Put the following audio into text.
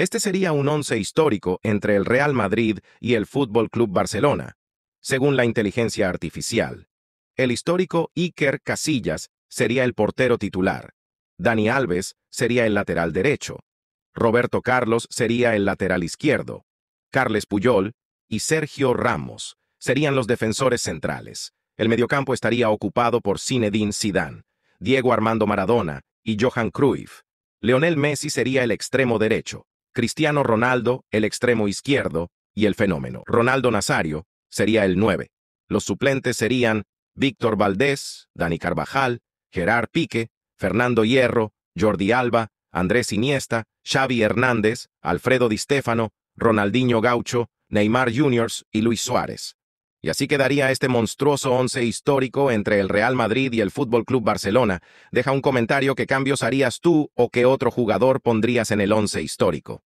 Este sería un once histórico entre el Real Madrid y el Fútbol Club Barcelona, según la inteligencia artificial. El histórico Iker Casillas sería el portero titular. Dani Alves sería el lateral derecho. Roberto Carlos sería el lateral izquierdo. Carles Puyol y Sergio Ramos serían los defensores centrales. El mediocampo estaría ocupado por Zinedine Zidane, Diego Armando Maradona y Johan Cruyff. Leonel Messi sería el extremo derecho. Cristiano Ronaldo, el extremo izquierdo, y el fenómeno. Ronaldo Nazario sería el 9. Los suplentes serían Víctor Valdés, Dani Carvajal, Gerard Pique, Fernando Hierro, Jordi Alba, Andrés Iniesta, Xavi Hernández, Alfredo Di Stéfano, Ronaldinho Gaucho, Neymar Juniors y Luis Suárez. Y así quedaría este monstruoso once histórico entre el Real Madrid y el Fútbol Club Barcelona. Deja un comentario qué cambios harías tú o qué otro jugador pondrías en el once histórico.